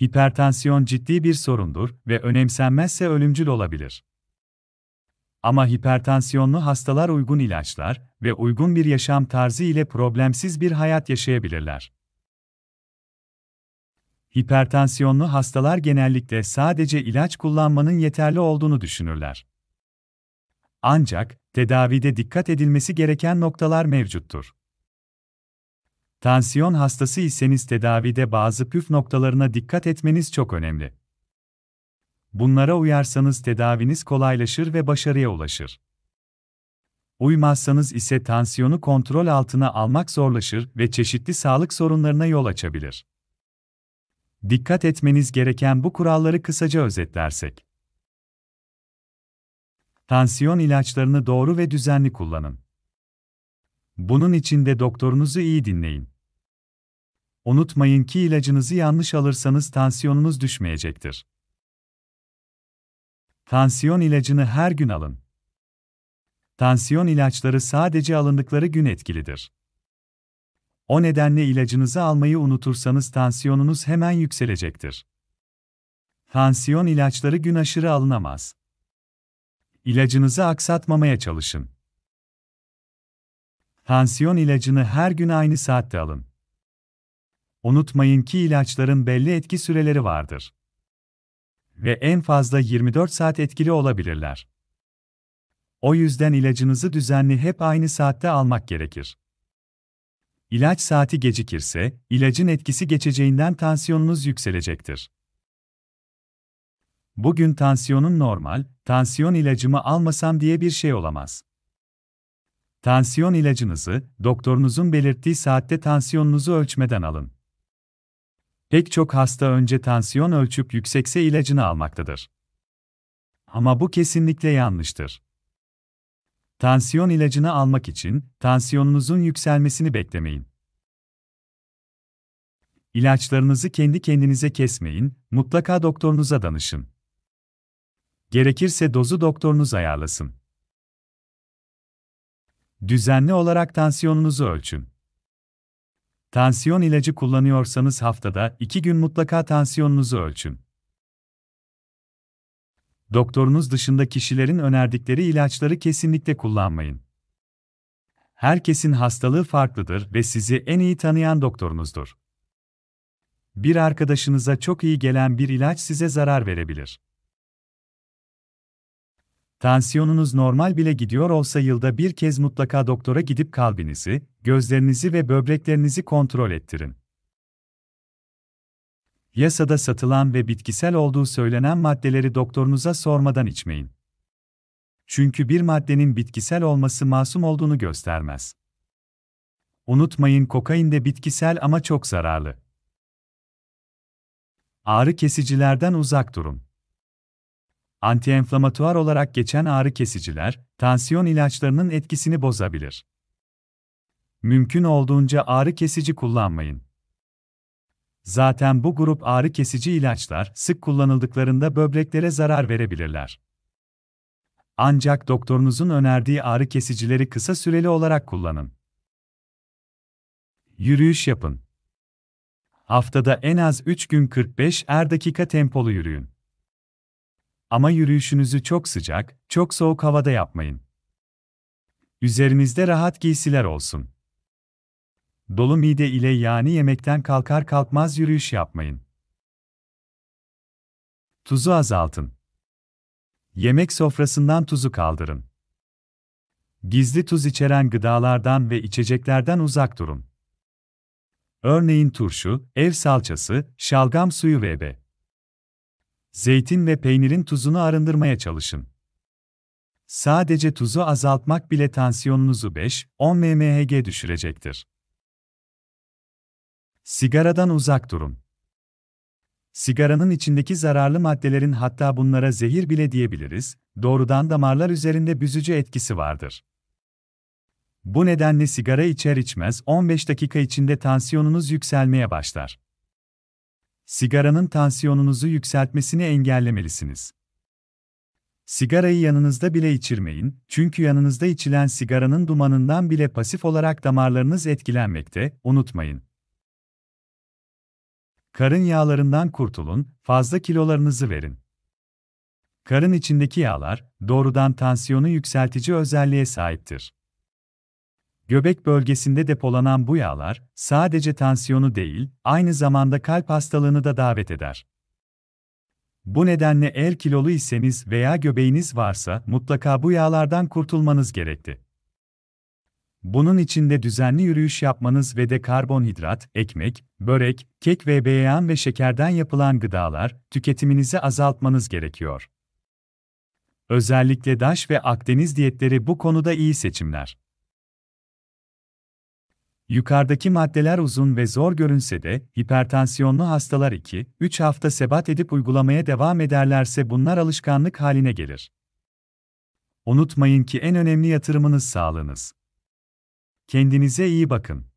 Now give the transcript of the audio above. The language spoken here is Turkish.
Hipertansiyon ciddi bir sorundur ve önemsenmezse ölümcül olabilir. Ama hipertansiyonlu hastalar uygun ilaçlar ve uygun bir yaşam tarzı ile problemsiz bir hayat yaşayabilirler. Hipertansiyonlu hastalar genellikle sadece ilaç kullanmanın yeterli olduğunu düşünürler. Ancak tedavide dikkat edilmesi gereken noktalar mevcuttur. Tansiyon hastası iseniz tedavide bazı püf noktalarına dikkat etmeniz çok önemli. Bunlara uyarsanız tedaviniz kolaylaşır ve başarıya ulaşır. Uymazsanız ise tansiyonu kontrol altına almak zorlaşır ve çeşitli sağlık sorunlarına yol açabilir. Dikkat etmeniz gereken bu kuralları kısaca özetlersek. Tansiyon ilaçlarını doğru ve düzenli kullanın. Bunun için de doktorunuzu iyi dinleyin. Unutmayın ki ilacınızı yanlış alırsanız tansiyonunuz düşmeyecektir. Tansiyon ilacını her gün alın. Tansiyon ilaçları sadece alındıkları gün etkilidir. O nedenle ilacınızı almayı unutursanız tansiyonunuz hemen yükselecektir. Tansiyon ilaçları gün aşırı alınamaz. İlacınızı aksatmamaya çalışın. Tansiyon ilacını her gün aynı saatte alın. Unutmayın ki ilaçların belli etki süreleri vardır. Ve en fazla 24 saat etkili olabilirler. O yüzden ilacınızı düzenli hep aynı saatte almak gerekir. İlaç saati gecikirse, ilacın etkisi geçeceğinden tansiyonunuz yükselecektir. Bugün tansiyonun normal, tansiyon ilacımı almasam diye bir şey olamaz. Tansiyon ilacınızı, doktorunuzun belirttiği saatte tansiyonunuzu ölçmeden alın. Pek çok hasta önce tansiyon ölçüp yüksekse ilacını almaktadır. Ama bu kesinlikle yanlıştır. Tansiyon ilacını almak için tansiyonunuzun yükselmesini beklemeyin. İlaçlarınızı kendi kendinize kesmeyin, mutlaka doktorunuza danışın. Gerekirse dozu doktorunuz ayarlasın. Düzenli olarak tansiyonunuzu ölçün. Tansiyon ilacı kullanıyorsanız haftada 2 gün mutlaka tansiyonunuzu ölçün. Doktorunuz dışında kişilerin önerdikleri ilaçları kesinlikle kullanmayın. Herkesin hastalığı farklıdır ve sizi en iyi tanıyan doktorunuzdur. Bir arkadaşınıza çok iyi gelen bir ilaç size zarar verebilir. Tansiyonunuz normal bile gidiyor olsa yılda bir kez mutlaka doktora gidip kalbinizi, gözlerinizi ve böbreklerinizi kontrol ettirin. Yasada satılan ve bitkisel olduğu söylenen maddeleri doktorunuza sormadan içmeyin. Çünkü bir maddenin bitkisel olması masum olduğunu göstermez. Unutmayın kokain de bitkisel ama çok zararlı. Ağrı kesicilerden uzak durun. Antiinflamatuar olarak geçen ağrı kesiciler, tansiyon ilaçlarının etkisini bozabilir. Mümkün olduğunca ağrı kesici kullanmayın. Zaten bu grup ağrı kesici ilaçlar sık kullanıldıklarında böbreklere zarar verebilirler. Ancak doktorunuzun önerdiği ağrı kesicileri kısa süreli olarak kullanın. Yürüyüş yapın. Haftada en az 3 gün 45 er dakika tempolu yürüyün. Ama yürüyüşünüzü çok sıcak, çok soğuk havada yapmayın. Üzerinizde rahat giysiler olsun. Dolu mide ile yani yemekten kalkar kalkmaz yürüyüş yapmayın. Tuzu azaltın. Yemek sofrasından tuzu kaldırın. Gizli tuz içeren gıdalardan ve içeceklerden uzak durun. Örneğin turşu, ev salçası, şalgam suyu ve vb. Zeytin ve peynirin tuzunu arındırmaya çalışın. Sadece tuzu azaltmak bile tansiyonunuzu 5-10 mmHg düşürecektir. Sigaradan uzak durun. Sigaranın içindeki zararlı maddelerin hatta bunlara zehir bile diyebiliriz, doğrudan damarlar üzerinde büzücü etkisi vardır. Bu nedenle sigara içer içmez 15 dakika içinde tansiyonunuz yükselmeye başlar. Sigaranın tansiyonunuzu yükseltmesini engellemelisiniz. Sigarayı yanınızda bile içirmeyin, çünkü yanınızda içilen sigaranın dumanından bile pasif olarak damarlarınız etkilenmekte, unutmayın. Karın yağlarından kurtulun, fazla kilolarınızı verin. Karın içindeki yağlar, doğrudan tansiyonu yükseltici özelliğe sahiptir. Göbek bölgesinde depolanan bu yağlar, sadece tansiyonu değil, aynı zamanda kalp hastalığını da davet eder. Bu nedenle eğer kilolu iseniz veya göbeğiniz varsa mutlaka bu yağlardan kurtulmanız gerekti. Bunun için de düzenli yürüyüş yapmanız ve de karbonhidrat, ekmek, börek, kek ve beyan ve şekerden yapılan gıdalar tüketiminizi azaltmanız gerekiyor. Özellikle DAŞ ve Akdeniz diyetleri bu konuda iyi seçimler. Yukarıdaki maddeler uzun ve zor görünse de, hipertansiyonlu hastalar 2-3 hafta sebat edip uygulamaya devam ederlerse bunlar alışkanlık haline gelir. Unutmayın ki en önemli yatırımınız sağlığınız. Kendinize iyi bakın.